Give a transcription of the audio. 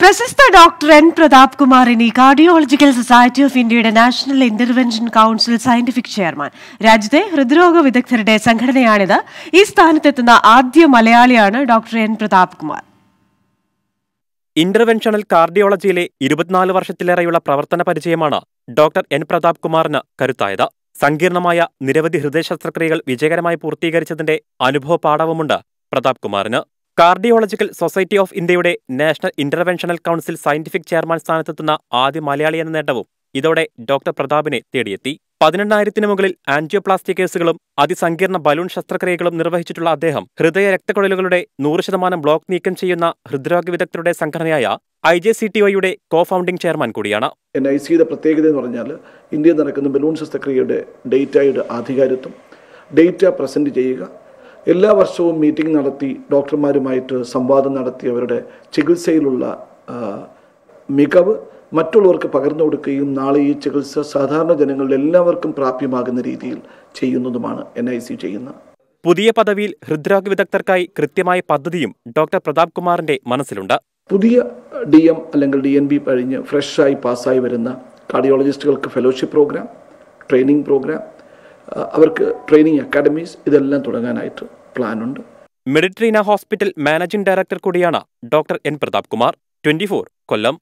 പ്രശസ്ത doctor N Pratap കുമാറിനി cardiological society of ഇന്ത്യയുടെ national intervention council scientific chairman രാജ്യത്തെ ഹൃദ്രോഗ വിദഗ്ധരുടെ സംഘടനയാണിത് ഈ സ്ഥാനത്തെത്തുന്ന ആദ്യ മലയാളിയാണ് doctor N Pratap Kumar interventional കാർഡിയോളജിയിലെ ഇരുപത്തിനാല് വർഷത്തിലേറെയുള്ള പ്രവർത്തന പരിചയമാണ് ഡോക്ടർ എൻ പ്രതാപ് കുമാറിന് കരുത്തായത് സങ്കീർണമായ നിരവധി ഹൃദയ ശസ്ത്രക്രിയകൾ വിജയകരമായി പൂർത്തീകരിച്ചതിന്റെ അനുഭവ പാഠവുമുണ്ട് പ്രതാപ് കുമാറിന് കാർഡിയോളജിക്കൽ സൊസൈറ്റി ഓഫ് ഇന്ത്യയുടെ national interventional council scientific chairman സ്ഥാനത്തെത്തുന്ന ആദ്യ മലയാളി എന്ന നേട്ടവും ഇതോടെ ഡോക്ടർ പ്രതാപിനെ തേടിയെത്തി പതിനെണ്ണായിരത്തിന് മുകളിൽ ആൻജിയോപ്ലാസ്റ്റിക് കേസുകളും അതിസങ്കീർണ ബലൂൺ ശസ്ത്രക്രിയകളും നിർവഹിച്ചിട്ടുള്ള അദ്ദേഹം ഹൃദയ രക്തക്കുഴലുകളുടെ നൂറ് ശതമാനം ബ്ലോക്ക് നീക്കം ചെയ്യുന്ന ഹൃദ്രോഗ വിദഗ്ധരുടെ സംഘടനയായ ഐ ജെ സി ടി ഒയുടെ കോ ഫൗണ്ടിംഗ് ചെയർമാൻ കൂടിയാണ് എൻ ഐ സിയുടെ പ്രത്യേകത എന്ന് പറഞ്ഞാൽ ഇന്ത്യയിൽ നടക്കുന്ന ബലൂൺ ശസ്ത്രക്രിയയുടെ ഡേറ്റയുടെ ആധികാരിത്വം ഡേറ്റ പ്രസന്റ് ചെയ്യുക എല്ലാ വർഷവും മീറ്റിംഗ് നടത്തി ഡോക്ടർമാരുമായിട്ട് സംവാദം നടത്തി അവരുടെ ചികിത്സയിലുള്ള മികവ് മറ്റുള്ളവർക്ക് പകർന്നു കൊടുക്കുകയും നാളെ ഈ ചികിത്സ സാധാരണ ജനങ്ങളുടെ എല്ലാവർക്കും പ്രാപ്യമാകുന്ന രീതിയിൽ ചെയ്യുന്നതുമാണ് എൻ ഐ സി ചെയ്യുന്ന പുതിയ പദവിയിൽ ഹൃദ്രോഗ വിദഗ്ധർക്കായി കൃത്യമായ പദ്ധതിയും ഡോക്ടർ പ്രതാപ് കുമാറിന്റെ മനസ്സിലുണ്ട് പുതിയ ഡി എം അല്ലെങ്കിൽ ഡി എൻ ബി കഴിഞ്ഞ് ഫ്രഷായി പാസ്സായി വരുന്ന കാർഡിയോളജിസ്റ്റുകൾക്ക് ഫെലോഷിപ്പ് പ്രോഗ്രാം ട്രെയിനിങ് പ്രോഗ്രാം അവർക്ക് ട്രെയിനിങ് അക്കാഡമീസ് ഇതെല്ലാം തുടങ്ങാനായിട്ട് പ്ലാനുണ്ട് മെഡിട്രീന ഹോസ്പിറ്റൽ മാനേജിംഗ് ഡയറക്ടർ കൂടിയാണ് doctor N Pratap Kumar twenty കൊല്ലം